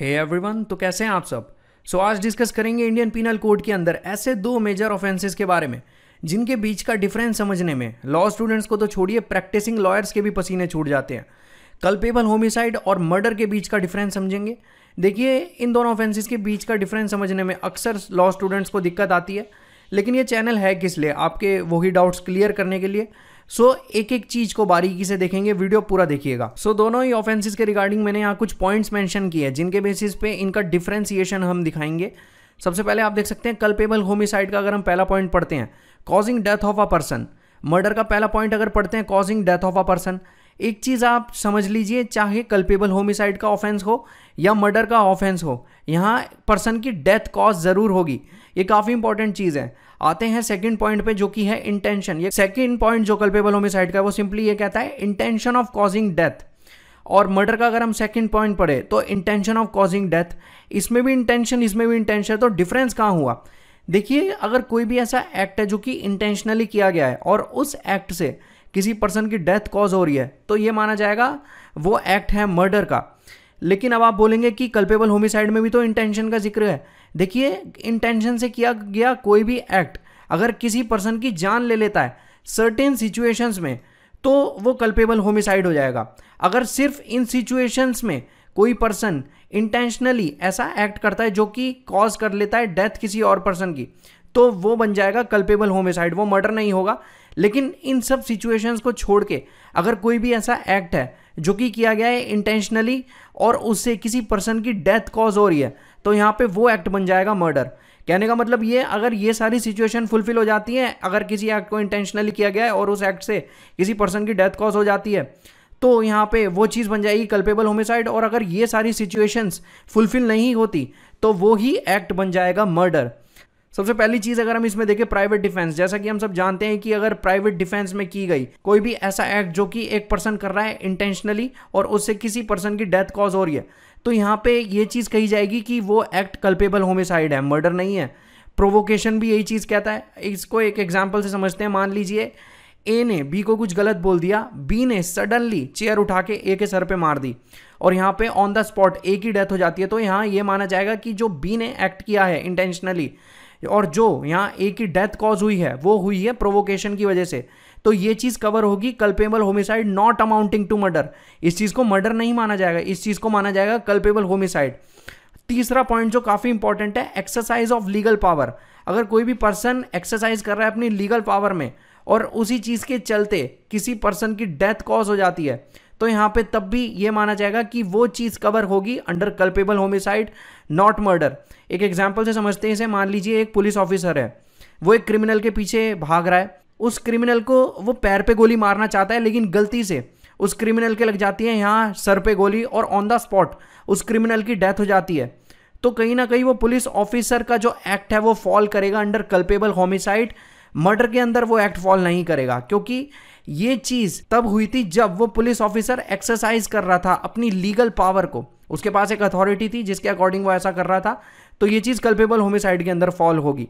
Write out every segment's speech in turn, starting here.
hey everyone तो कैसे हैं आप सब सो so, आज डिस्कस करेंगे इंडियन पिनल कोड के अंदर ऐसे दो मेजर ऑफेंसेस के बारे में जिनके बीच का डिफरेंस समझने में लॉ स्टूडेंट्स को तो छोड़िए प्रैक्टिसिंग लॉयर्स के भी पसीने छूट जाते हैं कल्पेबल होमिसाइड और मर्डर के बीच का डिफरेंस समझेंगे देखिए इन दोनों ऑफेंसेस के बीच का डिफरेंस समझने में अक्सर लॉ स्टूडेंट्स को दिक्कत आती है लेकिन ये चैनल है किस लिए आपके वही डाउट्स क्लियर करने के लिए सो एक एक चीज को बारीकी से देखेंगे वीडियो पूरा देखिएगा सो दोनों ही ऑफेंसिस के रिगार्डिंग मैंने यहाँ कुछ पॉइंट्स मेंशन किए हैं जिनके बेसिस पे इनका डिफ्रेंसिएशन हम दिखाएंगे सबसे पहले आप देख सकते हैं कल्पेबल होमिसाइड का अगर हम पहला पॉइंट पढ़ते हैं causing death of a person murder का पहला पॉइंट अगर पढ़ते हैं causing death of a person एक चीज़ आप समझ लीजिए चाहे कल्पेबल होमिसाइड का ऑफेंस हो या मर्डर का ऑफेंस हो यहाँ पर्सन की डेथ कॉज ज़रूर होगी ये काफ़ी इंपॉर्टेंट चीज़ है आते हैं सेकंड पॉइंट पे जो कि है इंटेंशन ये सेकंड पॉइंट जो कल्पेबल होमिसाइड का है वो सिंपली ये कहता है इंटेंशन ऑफ कॉजिंग डेथ और मर्डर का अगर हम सेकंड पॉइंट पढ़े तो इंटेंशन ऑफ कॉजिंग डेथ इसमें भी इंटेंशन इसमें भी इंटेंशन तो डिफरेंस कहाँ हुआ देखिए अगर कोई भी ऐसा एक्ट है जो कि इंटेंशनली किया गया है और उस एक्ट से किसी पर्सन की डेथ कॉज हो रही है तो ये माना जाएगा वो एक्ट है मर्डर का लेकिन अब आप बोलेंगे कि कल्पेबल होमिसाइड में भी तो इंटेंशन का जिक्र है देखिए इंटेंशन से किया गया कोई भी एक्ट अगर किसी पर्सन की जान ले लेता है सर्टेन सिचुएशंस में तो वो कल्पेबल होमिसाइड हो जाएगा अगर सिर्फ इन सिचुएशंस में कोई पर्सन इंटेंशनली ऐसा एक्ट करता है जो कि कॉज कर लेता है डेथ किसी और पर्सन की तो वो बन जाएगा कल्पेबल होमिसाइड वो मर्डर नहीं होगा लेकिन इन सब सिचुएशंस को छोड़ के अगर कोई भी ऐसा एक्ट है जो कि किया गया है इंटेंशनली और उससे किसी पर्सन की डेथ कॉज हो रही है तो यहाँ पे वो एक्ट बन जाएगा मर्डर कहने का मतलब ये अगर ये सारी सिचुएशन फुलफिल हो जाती है अगर किसी एक्ट को इंटेंशनली किया गया है और उस एक्ट से किसी पर्सन की डेथ कॉज हो जाती है तो यहाँ पे वो चीज़ बन जाएगी कल्पेबल होमिसाइड और अगर ये सारी सिचुएशंस फुलफिल नहीं होती तो वो ही एक्ट बन जाएगा मर्डर सबसे पहली चीज अगर हम इसमें देखें प्राइवेट डिफेंस जैसा कि हम सब जानते हैं कि अगर प्राइवेट डिफेंस में की गई कोई भी ऐसा एक्ट जो कि एक पर्सन कर रहा है इंटेंशनली और उससे किसी पर्सन की डेथ कॉज हो रही है तो यहाँ पे ये चीज़ कही जाएगी कि वो एक्ट कल्पेबल होमिसाइड है मर्डर नहीं है प्रोवोकेशन भी यही चीज़ कहता है इसको एक एग्जाम्पल से समझते हैं मान लीजिए ए ने बी को कुछ गलत बोल दिया बी ने सडनली चेयर उठा के ए के सर पे मार दी और यहाँ पे ऑन द स्पॉट ए की डेथ हो जाती है तो यहाँ ये माना जाएगा कि जो बी ने एक्ट किया है इंटेंशनली और जो यहाँ ए की डेथ कॉज हुई है वो हुई है प्रोवोकेशन की वजह से तो ये चीज़ कवर होगी culpable homicide not amounting to murder इस चीज़ को मर्डर नहीं माना जाएगा इस चीज़ को माना जाएगा कल्पेबल होमिसाइड तीसरा पॉइंट जो काफ़ी इंपॉर्टेंट है एक्सरसाइज ऑफ लीगल पावर अगर कोई भी पर्सन एक्सरसाइज कर रहा है अपनी लीगल पावर में और उसी चीज़ के चलते किसी पर्सन की डेथ कॉज हो जाती है तो यहाँ पे तब भी ये माना जाएगा कि वो चीज़ कवर होगी under culpable homicide not murder एक एग्जाम्पल से समझते हैं इसे मान लीजिए एक पुलिस ऑफिसर है वो एक क्रिमिनल के पीछे भाग रहा है उस क्रिमिनल को वो पैर पे गोली मारना चाहता है लेकिन गलती से उस क्रिमिनल के लग जाती है यहाँ सर पे गोली और ऑन द स्पॉट उस क्रिमिनल की डेथ हो जाती है तो कहीं ना कहीं वो पुलिस ऑफिसर का जो एक्ट है वो फॉल करेगा अंडर कल्पेबल होमिसाइड मर्डर के अंदर वो एक्ट फॉल नहीं करेगा क्योंकि ये चीज तब हुई थी जब वो पुलिस ऑफिसर एक्सरसाइज कर रहा था अपनी लीगल पावर को उसके पास एक अथॉरिटी थी जिसके अकॉर्डिंग वो ऐसा कर रहा था तो ये चीज़ कल्पेबल होमिसाइड के अंदर फॉल होगी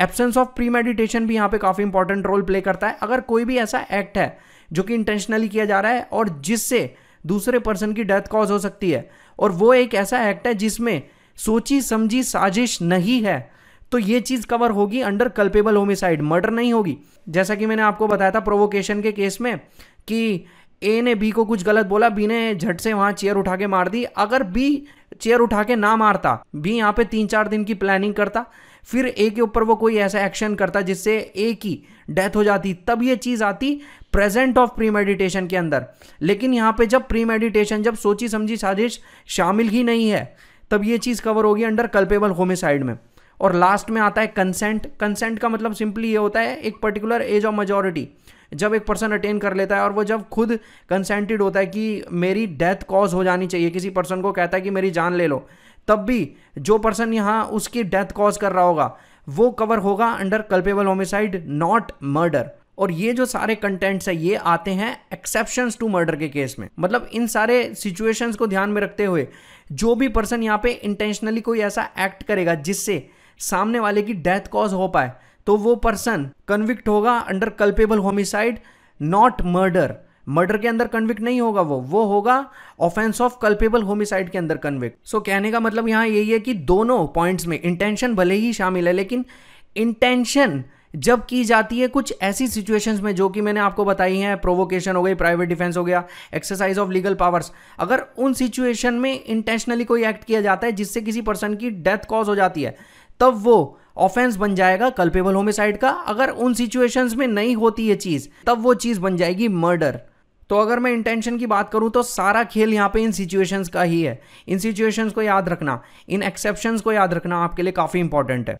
एब्सेंस ऑफ प्री मेडिटेशन भी यहाँ पे काफ़ी इंपॉर्टेंट रोल प्ले करता है अगर कोई भी ऐसा एक्ट है जो कि इंटेंशनली किया जा रहा है और जिससे दूसरे पर्सन की डेथ कॉज हो सकती है और वो एक ऐसा एक्ट है जिसमें सोची समझी साजिश नहीं है तो ये चीज़ कवर होगी अंडर कल्पेबल होमिसाइड मर्डर नहीं होगी जैसा कि मैंने आपको बताया था प्रोवोकेशन के केस में कि ए ने बी को कुछ गलत बोला बी ने झट से वहाँ चेयर उठा के मार दी अगर बी चेयर उठा के ना मारता बी यहाँ पे तीन चार दिन की प्लानिंग करता फिर ए के ऊपर वो कोई ऐसा एक्शन करता जिससे ए की डेथ हो जाती तब ये चीज़ आती प्रेजेंट ऑफ प्री मेडिटेशन के अंदर लेकिन यहाँ पे जब प्री मेडिटेशन जब सोची समझी साजिश शामिल ही नहीं है तब ये चीज़ कवर होगी अंडर कल्पेबल होमिसाइड में और लास्ट में आता है कंसेंट कंसेंट का मतलब सिंपली ये होता है एक पर्टिकुलर एज ऑफ मेजोरिटी जब एक पर्सन अटेन कर लेता है और वो जब खुद कंसेंटेड होता है कि मेरी डेथ कॉज हो जानी चाहिए किसी पर्सन को कहता है कि मेरी जान ले लो तब भी जो पर्सन यहाँ उसकी डेथ कॉज कर रहा होगा वो कवर होगा under culpable homicide not murder और ये जो सारे कंटेंट्स है ये आते हैं एक्सेप्शंस टू मर्डर के केस में मतलब इन सारे सिचुएशंस को ध्यान में रखते हुए जो भी पर्सन यहाँ पे इंटेंशनली कोई ऐसा एक्ट करेगा जिससे सामने वाले की डेथ कॉज हो पाए तो वो पर्सन कन्विक्ट होगा under culpable homicide not murder murder के अंदर कन्विक्ट नहीं होगा वो वो होगा ऑफेंस ऑफ कल्पेबल होमिसाइड के अंदर कन्विक्ट सो so, कहने का मतलब यहाँ यही है कि दोनों पॉइंट्स में इंटेंशन भले ही शामिल है लेकिन इंटेंशन जब की जाती है कुछ ऐसी सिचुएशंस में जो कि मैंने आपको बताई हैं प्रोवोकेशन हो गई प्राइवेट डिफेंस हो गया एक्सरसाइज ऑफ लीगल पावर्स अगर उन सिचुएशन में इंटेंशनली कोई एक्ट किया जाता है जिससे किसी पर्सन की डेथ कॉज हो जाती है तब वो ऑफेंस बन जाएगा कल्पेबल होमिसाइड का अगर उन सिचुएशंस में नहीं होती ये चीज़ तब वो चीज़ बन जाएगी मर्डर तो अगर मैं इंटेंशन की बात करूं तो सारा खेल यहां पे इन सिचुएशंस का ही है इन सिचुएशंस को याद रखना इन एक्सेप्शंस को याद रखना आपके लिए काफ़ी इंपॉर्टेंट है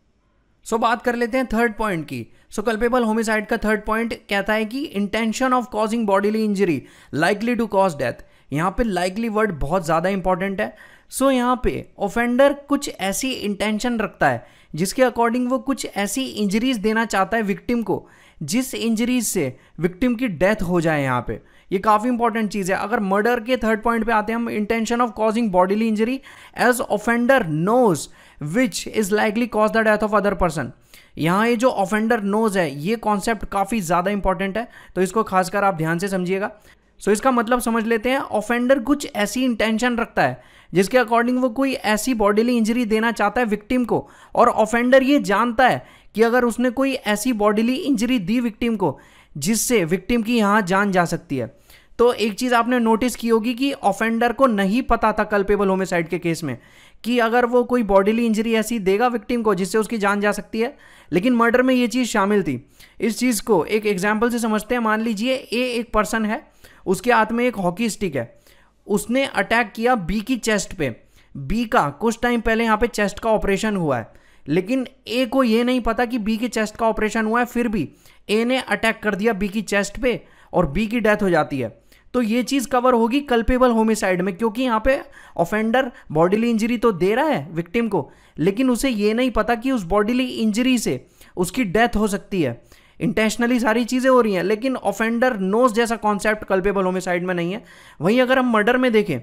सो so, बात कर लेते हैं थर्ड पॉइंट की सो कल्पेबल होमिसाइड का थर्ड पॉइंट कहता है कि intention of causing bodily injury likely to cause death यहाँ पे लाइकली वर्ड बहुत ज़्यादा इंपॉर्टेंट है सो so, यहाँ पे ऑफेंडर कुछ ऐसी इंटेंशन रखता है जिसके अकॉर्डिंग वो कुछ ऐसी इंजरीज देना चाहता है विक्टिम को जिस इंजरीज से विक्टिम की डेथ हो जाए यहाँ पे ये काफ़ी इंपॉर्टेंट चीज़ है अगर मर्डर के थर्ड पॉइंट पे आते हैं हम intention of causing bodily injury as offender knows which is likely cause the death of other person यहाँ ये जो ऑफेंडर नोज है ये कॉन्सेप्ट काफ़ी ज़्यादा इंपॉर्टेंट है तो इसको खासकर आप ध्यान से समझिएगा सो so, इसका मतलब समझ लेते हैं ऑफेंडर कुछ ऐसी इंटेंशन रखता है जिसके अकॉर्डिंग वो कोई ऐसी बॉडीली इंजरी देना चाहता है विक्टिम को और ऑफेंडर ये जानता है कि अगर उसने कोई ऐसी बॉडीली इंजरी दी विक्टिम को जिससे विक्टिम की यहाँ जान जा सकती है तो एक चीज़ आपने नोटिस की होगी कि ऑफेंडर को नहीं पता था कल्पेबल होमिसाइड के केस में कि अगर वो कोई बॉडीली इंजरी ऐसी देगा विक्टिम को जिससे उसकी जान जा सकती है लेकिन मर्डर में ये चीज़ शामिल थी इस चीज़ को एक एग्जाम्पल से समझते हैं मान लीजिए ए एक पर्सन है उसके हाथ में एक हॉकी स्टिक है उसने अटैक किया बी की चेस्ट पे बी का कुछ टाइम पहले यहाँ पे चेस्ट का ऑपरेशन हुआ है लेकिन ए को ये नहीं पता कि बी के चेस्ट का ऑपरेशन हुआ है फिर भी ए ने अटैक कर दिया बी की चेस्ट पे और बी की डेथ हो जाती है तो ये चीज़ कवर होगी कल्पेबल होमिसाइड में क्योंकि यहाँ पे ऑफेंडर बॉडीली इंजरी तो दे रहा है विक्टिम को लेकिन उसे ये नहीं पता कि उस बॉडीली इंजरी से उसकी डेथ हो सकती है इंटेंशनली सारी चीज़ें हो रही हैं लेकिन ऑफेंडर नोज जैसा कॉन्सेप्ट कल्पेबल होमिसाइड में नहीं है वहीं अगर हम मर्डर में देखें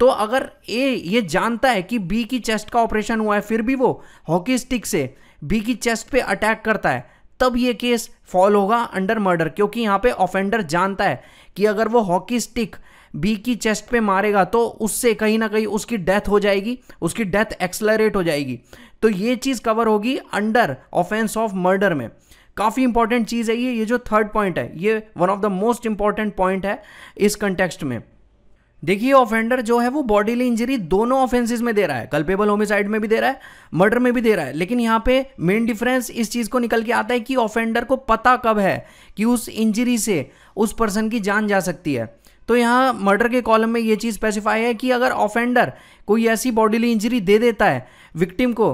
तो अगर ए ये जानता है कि बी की चेस्ट का ऑपरेशन हुआ है फिर भी वो हॉकी स्टिक से बी की चेस्ट पे अटैक करता है तब ये केस फॉल होगा अंडर मर्डर क्योंकि यहाँ पे ऑफेंडर जानता है कि अगर वो हॉकी स्टिक बी की चेस्ट पे मारेगा तो उससे कहीं ना कहीं उसकी डेथ हो जाएगी उसकी डेथ एक्सलरेट हो जाएगी तो ये चीज़ कवर होगी अंडर ऑफेंस ऑफ मर्डर में काफ़ी इंपॉर्टेंट चीज़ है ये ये जो थर्ड पॉइंट है ये one of the most important point है इस कंटेक्स्ट में देखिए ऑफेंडर जो है वो बॉडीली इंजरी दोनों ऑफेंसेस में दे रहा है कल्पेबल होमिसाइड में भी दे रहा है मर्डर में भी दे रहा है लेकिन यहाँ पे मेन डिफरेंस इस चीज़ को निकल के आता है कि ऑफेंडर को पता कब है कि उस इंजरी से उस पर्सन की जान जा सकती है तो यहाँ मर्डर के कॉलम में ये चीज़ स्पेसिफाई है कि अगर ऑफेंडर कोई ऐसी बॉडीली इंजरी दे देता है विक्टिम को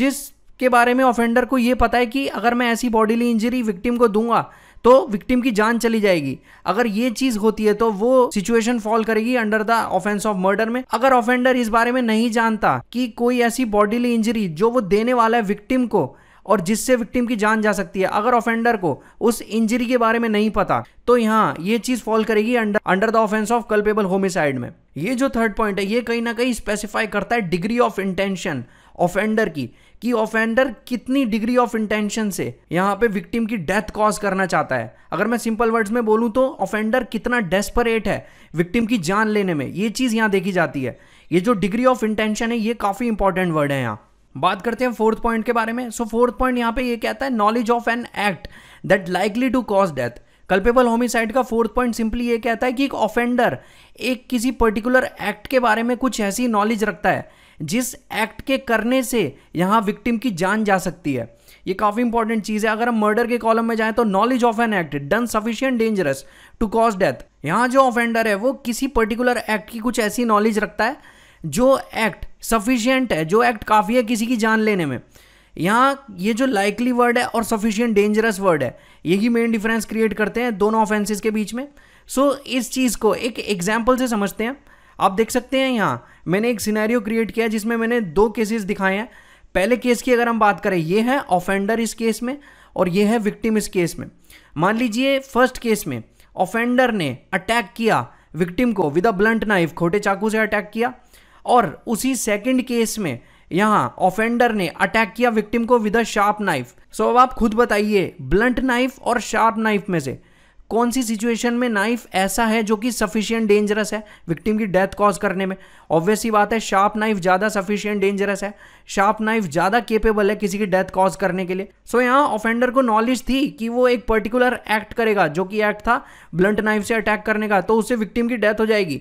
जिस के बारे में ऑफेंडर को ये पता है कि अगर मैं ऐसी बॉडीली इंजरी विक्टिम को दूंगा तो विक्टिम की जान चली जाएगी अगर ये चीज होती है तो वो सिचुएशन फॉल करेगी under the offence of murder में अगर ऑफेंडर इस बारे में नहीं जानता कि कोई ऐसी बॉडीली इंजरी जो वो देने वाला है विक्टिम को और जिससे विक्टिम की जान जा सकती है अगर ऑफेंडर को उस इंजरी के बारे में नहीं पता तो यहाँ ये चीज फॉल करेगी under under the offence of culpable homicide में ये जो थर्ड पॉइंट है ये कहीं ना कहीं स्पेसिफाई करता है डिग्री ऑफ इंटेंशन ऑफेंडर की कि ऑफेंडर कितनी डिग्री ऑफ इंटेंशन से यहाँ पे विक्टिम की डेथ कॉज करना चाहता है अगर मैं सिंपल वर्ड्स में बोलूँ तो ऑफेंडर कितना डेस्परेट है विक्टिम की जान लेने में ये चीज़ यहाँ देखी जाती है ये जो डिग्री ऑफ इंटेंशन है ये काफ़ी इंपॉर्टेंट वर्ड है यहाँ बात करते हैं फोर्थ पॉइंट के बारे में सो फोर्थ पॉइंट यहाँ पे ये कहता है knowledge of an act that likely to cause death culpable homicide का फोर्थ पॉइंट सिंपली ये कहता है कि एक ऑफेंडर एक किसी पर्टिकुलर एक्ट के बारे में कुछ ऐसी नॉलेज रखता है जिस एक्ट के करने से यहाँ विक्टिम की जान जा सकती है ये काफ़ी इंपॉर्टेंट चीज़ है अगर हम मर्डर के कॉलम में जाएं तो knowledge of an act done sufficient dangerous to cause death यहाँ जो ऑफेंडर है वो किसी पर्टिकुलर एक्ट की कुछ ऐसी नॉलेज रखता है जो एक्ट सफिशियंट है जो एक्ट काफ़ी है किसी की जान लेने में यहाँ ये जो लाइकली वर्ड है और सफिशियंट डेंजरस वर्ड है यही मेन डिफरेंस क्रिएट करते हैं दोनों ऑफेंसेस के बीच में सो so, इस चीज़ को एक एग्जाम्पल से समझते हैं आप देख सकते हैं यहाँ मैंने एक सिनेरियो क्रिएट किया जिसमें मैंने दो केसेस दिखाए हैं पहले केस की अगर हम बात करें ये है ऑफेंडर इस केस में और ये है विक्टिम इस केस में मान लीजिए फर्स्ट केस में ऑफेंडर ने अटैक किया विक्टिम को विद अ ब्लंट नाइफ खोटे चाकू से अटैक किया और उसी सेकंड केस में यहाँ ऑफेंडर ने अटैक किया विक्टिम को with a sharp knife so अब आप खुद बताइए ब्लंट नाइफ और शार्प नाइफ में से कौन सी सिचुएशन में नाइफ ऐसा है जो कि सफिशियंट डेंजरस है विक्टिम की डेथ कॉज करने में ऑब्वियस ही बात है शार्प नाइफ ज़्यादा सफिशियंट डेंजरस है शार्प नाइफ ज़्यादा केपेबल है किसी की डेथ कॉज करने के लिए सो so, यहाँ ऑफेंडर को नॉलेज थी कि वो एक पर्टिकुलर एक्ट करेगा जो कि एक्ट था ब्लंट नाइफ से अटैक करने का तो उससे विक्टिम की डेथ हो जाएगी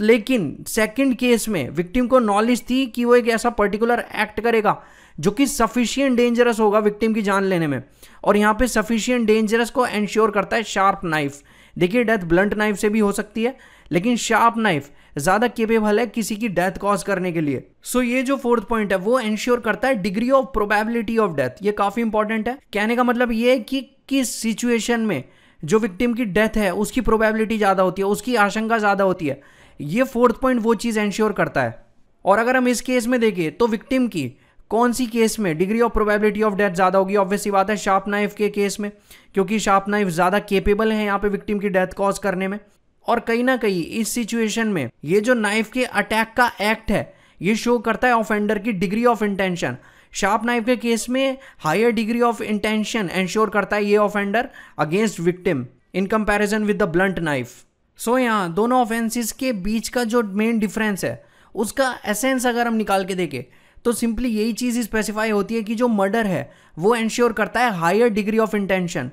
लेकिन सेकेंड केस में विक्टिम को नॉलेज थी कि वो एक ऐसा पर्टिकुलर एक्ट करेगा जो कि सफिशियंट डेंजरस होगा विक्टिम की जान लेने में और यहाँ पे सफिशियंट डेंजरस को एंश्योर करता है शार्प नाइफ देखिए डेथ ब्लंट नाइफ से भी हो सकती है लेकिन शार्प नाइफ ज़्यादा केपेबल है किसी की डेथ कॉज करने के लिए सो so, ये जो फोर्थ पॉइंट है वो एंश्योर करता है degree of probability of death ये काफ़ी इंपॉर्टेंट है कहने का मतलब ये है कि किस सिचुएशन में जो विक्टिम की डेथ है उसकी प्रोबेबिलिटी ज़्यादा होती है उसकी आशंका ज़्यादा होती है ये फोर्थ पॉइंट वो चीज़ एंश्योर करता है और अगर हम इस केस में देखें तो विक्टिम की कौन सी केस में degree of probability of death ज़्यादा होगी ऑब्वियसली बात है शार्प नाइफ के केस में क्योंकि शार्प नाइफ ज़्यादा केपेबल है यहाँ पे विक्टिम की डेथ कॉज करने में और कहीं ना कहीं इस सिचुएशन में ये जो नाइफ के अटैक का एक्ट है ये शो करता है ऑफेंडर की degree of intention sharp knife के केस में higher degree of intention ensure करता है ये offender against victim in comparison with the blunt knife so यहाँ दोनों ऑफेंसेस के बीच का जो मेन डिफरेंस है उसका एसेंस अगर हम निकाल के देखें तो सिंपली यही चीज़ स्पेसिफाई होती है कि जो मर्डर है वो इंश्योर करता है हायर डिग्री ऑफ इंटेंशन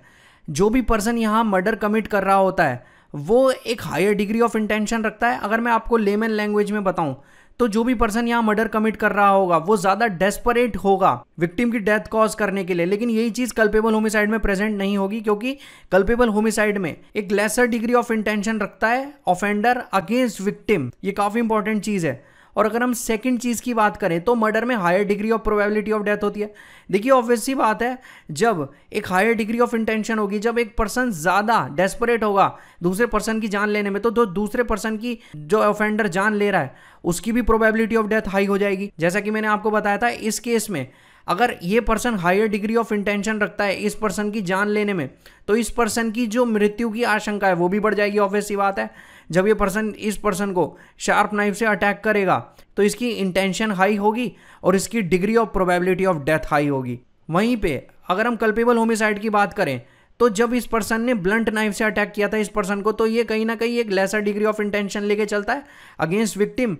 जो भी पर्सन यहाँ मर्डर कमिट कर रहा होता है वो एक हायर डिग्री ऑफ इंटेंशन रखता है अगर मैं आपको लेमन लैंग्वेज में बताऊं तो जो भी पर्सन यहाँ मर्डर कमिट कर रहा होगा वो ज़्यादा डेस्परेट होगा विक्टिम की डेथ कॉज करने के लिए लेकिन यही चीज़ कल्पेबल होमिसाइड में प्रेजेंट नहीं होगी क्योंकि कल्पेबल होमिसाइड में एक लेसर डिग्री ऑफ इंटेंशन रखता है ऑफेंडर अगेंस्ट विक्टिम ये काफ़ी इंपॉर्टेंट चीज़ है और अगर हम सेकंड चीज़ की बात करें तो मर्डर में higher degree of probability of death होती है देखिए ऑब्वियस सी बात है जब एक हायर डिग्री ऑफ इंटेंशन होगी जब एक पर्सन ज़्यादा डेस्परेट होगा दूसरे पर्सन की जान लेने में तो जो दूसरे पर्सन की जो ऑफेंडर जान ले रहा है उसकी भी प्रोबेबिलिटी ऑफ डेथ हाई हो जाएगी जैसा कि मैंने आपको बताया था इस केस में अगर ये person higher degree of intention रखता है इस पर्सन की जान लेने में तो इस पर्सन की जो मृत्यु की आशंका है वो भी बढ़ जाएगी ऑब्वियस सी बात है जब ये पर्सन इस पर्सन को शार्प नाइफ से अटैक करेगा तो इसकी इंटेंशन हाई होगी और इसकी degree of probability of death high होगी वहीं पे अगर हम कल्पेबल होमिसाइड की बात करें तो जब इस पर्सन ने ब्लंट नाइफ से अटैक किया था इस पर्सन को तो ये कहीं ना कहीं एक लेसर डिग्री ऑफ इंटेंशन लेके चलता है अगेंस्ट विक्टिम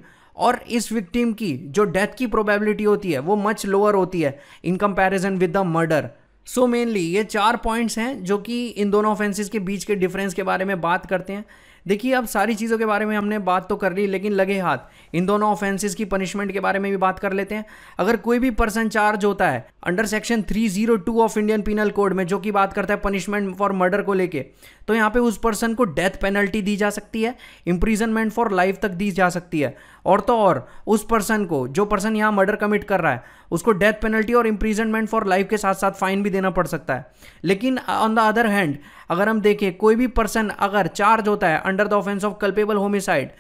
और इस विक्टिम की जो डेथ की प्रोबेबिलिटी होती है वो मच लोअर होती है in comparison with the murder so so mainly ये चार पॉइंट्स हैं जो कि इन दोनों ऑफेंसेस के बीच के डिफरेंस के बारे में बात करते हैं देखिए अब सारी चीज़ों के बारे में हमने बात तो कर ली लेकिन लगे हाथ इन दोनों ऑफेंसेस की पनिशमेंट के बारे में भी बात कर लेते हैं अगर कोई भी पर्सन चार्ज होता है under section 302 of Indian penal code में जो कि बात करता है पनिशमेंट फॉर मर्डर को लेके तो यहाँ पे उस पर्सन को डेथ पेनल्टी दी जा सकती है इम्प्रीजनमेंट फॉर लाइफ तक दी जा सकती है और तो और उस पर्सन को जो पर्सन यहाँ मर्डर कमिट कर रहा है उसको डेथ पेनल्टी और इम्प्रीजनमेंट फॉर लाइफ के साथ साथ फाइन भी देना पड़ सकता है लेकिन ऑन द अदर हैंड अगर हम देखें कोई भी पर्सन अगर चार्ज होता है under the offence of culpable homicide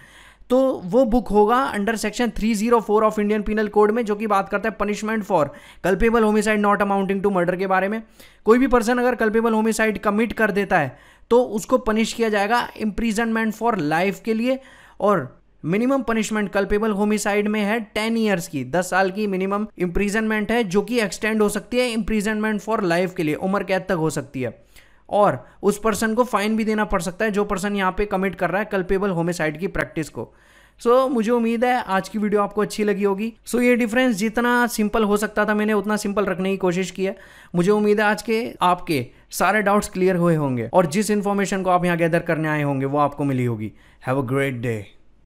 तो वो बुक होगा under section 304 of Indian penal code में जो कि बात करता है punishment for culpable homicide not amounting to murder के बारे में कोई भी पर्सन अगर कल्पेबल होमिसाइड कमिट कर देता है तो उसको पनिश किया जाएगा इम्प्रीजनमेंट फॉर लाइफ के लिए और मिनिमम पनिशमेंट कल्पेबल होमिसाइड में है टेन ईयर्स की दस साल की मिनिमम इम्प्रीजनमेंट है जो कि एक्सटेंड हो सकती है इम्प्रीजनमेंट फॉर लाइफ के लिए उम्र कैद तक हो सकती है और उस पर्सन को फाइन भी देना पड़ सकता है जो पर्सन यहाँ पे कमिट कर रहा है कल्पेबल होमिसाइड की प्रैक्टिस को सो so, मुझे उम्मीद है आज की वीडियो आपको अच्छी लगी होगी सो so, ये डिफरेंस जितना सिंपल हो सकता था मैंने उतना सिंपल रखने की कोशिश की है मुझे उम्मीद है आज के आपके सारे डाउट्स क्लियर हुए होंगे और जिस इन्फॉर्मेशन को आप यहाँ गैदर करने आए होंगे वो आपको मिली होगी हैव अ ग्रेट डे